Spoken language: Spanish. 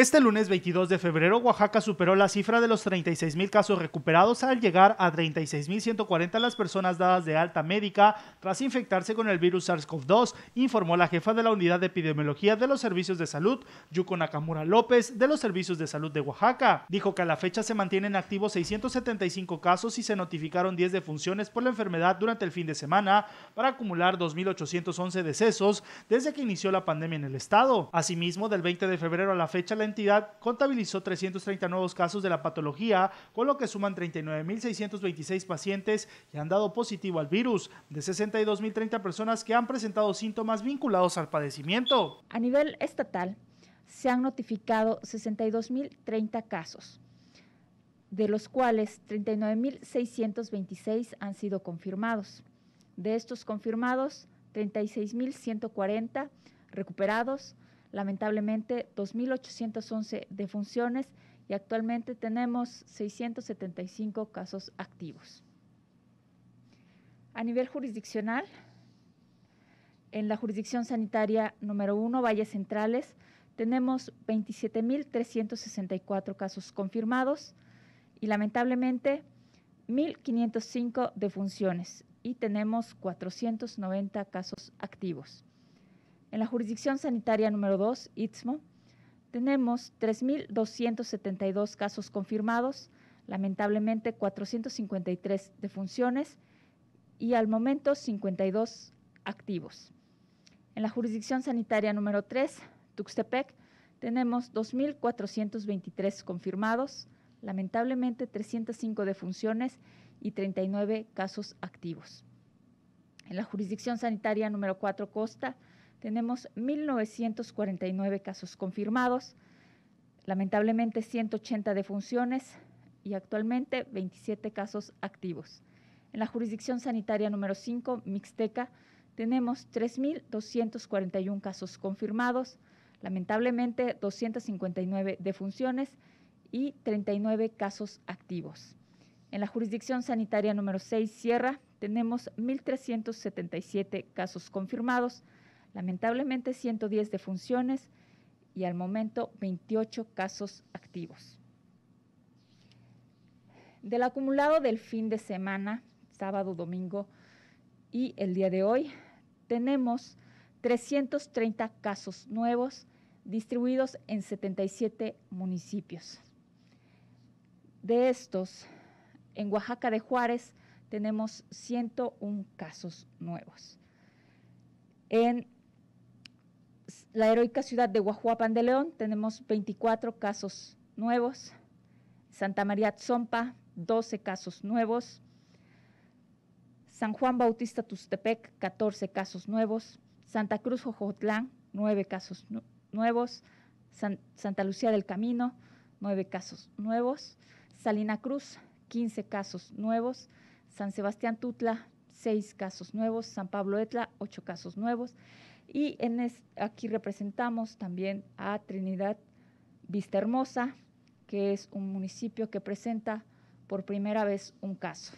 Este lunes 22 de febrero, Oaxaca superó la cifra de los 36.000 casos recuperados al llegar a 36.140 las personas dadas de alta médica tras infectarse con el virus SARS-CoV-2, informó la jefa de la Unidad de Epidemiología de los Servicios de Salud, Yuko Nakamura López, de los Servicios de Salud de Oaxaca. Dijo que a la fecha se mantienen activos 675 casos y se notificaron 10 defunciones por la enfermedad durante el fin de semana para acumular 2.811 decesos desde que inició la pandemia en el estado. Asimismo, del 20 de febrero a la fecha, la entidad contabilizó 330 nuevos casos de la patología, con lo que suman 39.626 pacientes que han dado positivo al virus, de 62.030 personas que han presentado síntomas vinculados al padecimiento. A nivel estatal, se han notificado 62.030 casos, de los cuales 39.626 han sido confirmados. De estos confirmados, 36.140 recuperados, lamentablemente 2.811 defunciones y actualmente tenemos 675 casos activos. A nivel jurisdiccional, en la jurisdicción sanitaria número 1, Valles Centrales, tenemos 27.364 casos confirmados y lamentablemente 1.505 defunciones y tenemos 490 casos activos. En la jurisdicción sanitaria número 2, ITSMO, tenemos 3.272 casos confirmados, lamentablemente 453 defunciones y al momento 52 activos. En la jurisdicción sanitaria número 3, Tuxtepec, tenemos 2.423 confirmados, lamentablemente 305 defunciones y 39 casos activos. En la jurisdicción sanitaria número 4, Costa, tenemos 1.949 casos confirmados, lamentablemente 180 defunciones y actualmente 27 casos activos. En la jurisdicción sanitaria número 5, Mixteca, tenemos 3.241 casos confirmados, lamentablemente 259 defunciones y 39 casos activos. En la jurisdicción sanitaria número 6, Sierra, tenemos 1.377 casos confirmados, Lamentablemente 110 defunciones y al momento 28 casos activos. Del acumulado del fin de semana, sábado, domingo y el día de hoy, tenemos 330 casos nuevos distribuidos en 77 municipios. De estos, en Oaxaca de Juárez tenemos 101 casos nuevos. En la heroica ciudad de Guajuapan de León tenemos 24 casos nuevos. Santa María Tzompa, 12 casos nuevos. San Juan Bautista Tustepec, 14 casos nuevos. Santa Cruz Jojotlán, 9 casos nuevos. Santa Lucía del Camino, 9 casos nuevos. Salina Cruz, 15 casos nuevos. San Sebastián Tutla, 6 casos nuevos. San Pablo Etla, 8 casos nuevos. Y aquí representamos también a Trinidad Vista Hermosa, que es un municipio que presenta por primera vez un caso.